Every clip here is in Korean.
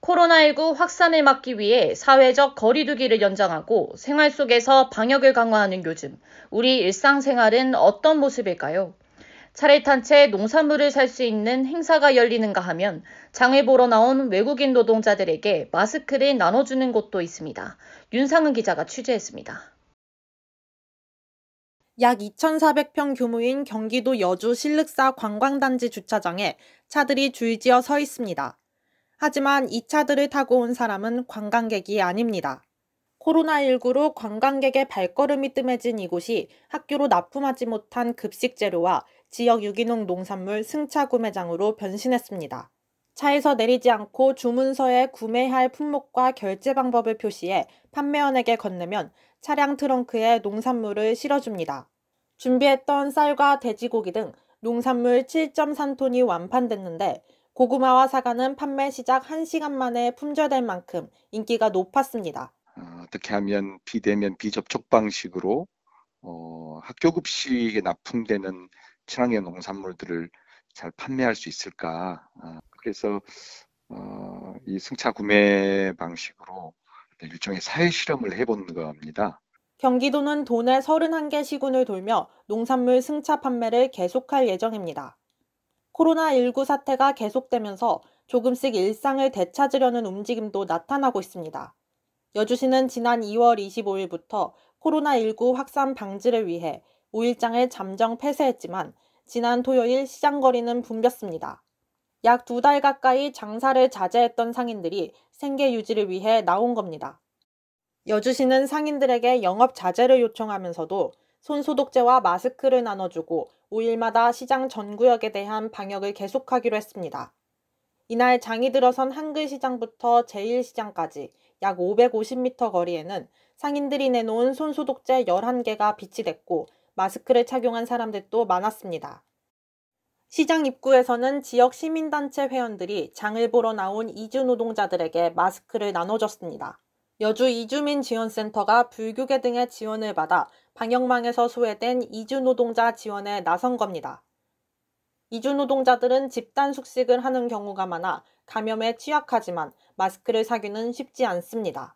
코로나19 확산을 막기 위해 사회적 거리두기를 연장하고 생활 속에서 방역을 강화하는 요즘 우리 일상생활은 어떤 모습일까요? 차를 탄 채 농산물을 살 수 있는 행사가 열리는가 하면 장을 보러 나온 외국인 노동자들에게 마스크를 나눠주는 곳도 있습니다. 윤상은 기자가 취재했습니다. 약 2,400평 규모인 경기도 여주 실륵사 관광단지 주차장에 차들이 줄지어 서 있습니다. 하지만 이 차들을 타고 온 사람은 관광객이 아닙니다. 코로나19로 관광객의 발걸음이 뜸해진 이곳이 학교로 납품하지 못한 급식 재료와 지역 유기농 농산물 승차 구매장으로 변신했습니다. 차에서 내리지 않고 주문서에 구매할 품목과 결제 방법을 표시해 판매원에게 건네면 차량 트렁크에 농산물을 실어줍니다. 준비했던 쌀과 돼지고기 등 농산물 7.3톤이 완판됐는데 고구마와 사과는 판매 시작 1시간 만에 품절될 만큼 인기가 높았습니다. 어, 떻게 하면 비대면 비접촉 방식으로 어, 학교 급식에 납품되는 친환경 농산물들을 잘 판매할 수 있을까? 어, 그래서 어, 이 승차 구매 방식으로 일종의 사회 실험을 해본 겁니다. 경기도는 도내 31개 시군을 돌며 농산물 승차 판매를 계속할 예정입니다. 코로나19 사태가 계속되면서 조금씩 일상을 되찾으려는 움직임도 나타나고 있습니다. 여주시는 지난 2월 25일부터 코로나19 확산 방지를 위해 5일장을 잠정 폐쇄했지만 지난 토요일 시장거리는 붐볐습니다. 약 두 달 가까이 장사를 자제했던 상인들이 생계 유지를 위해 나온 겁니다. 여주시는 상인들에게 영업 자제를 요청하면서도 손소독제와 마스크를 나눠주고 5일마다 시장 전구역에 대한 방역을 계속하기로 했습니다. 이날 장이 들어선 한글시장부터 제1시장까지 약 550m 거리에는 상인들이 내놓은 손소독제 11개가 비치 됐고 마스크를 착용한 사람들도 많았습니다. 시장 입구에서는 지역 시민단체 회원들이 장을 보러 나온 이주 노동자들에게 마스크를 나눠줬습니다. 여주 이주민 지원센터가 불교계 등의 지원을 받아 방역망에서 소외된 이주노동자 지원에 나선 겁니다. 이주노동자들은 집단 숙식을 하는 경우가 많아 감염에 취약하지만 마스크를 사기는 쉽지 않습니다.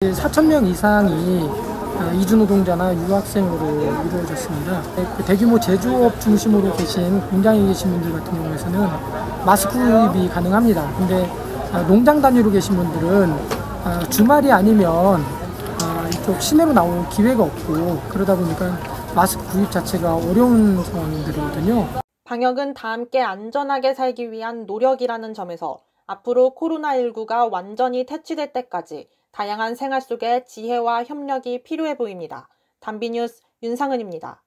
4천 명 이상이 어, 이주노동자나 유학생으로 이루어졌습니다. 네, 그 대규모 제조업 중심으로 계신 공장에 계신 분들 같은 경우에는 마스크 구입이 가능합니다. 근데 어, 농장 단위로 계신 분들은 어, 주말이 아니면 아, 이쪽 시내로 나올 기회가 없고 그러다 보니까 마스크 구입 자체가 어려운 상황들이거든요. 방역은 다 함께 안전하게 살기 위한 노력이라는 점에서 앞으로 코로나19가 완전히 퇴치될 때까지 다양한 생활 속에 지혜와 협력이 필요해 보입니다. 담비 뉴스 윤상은입니다.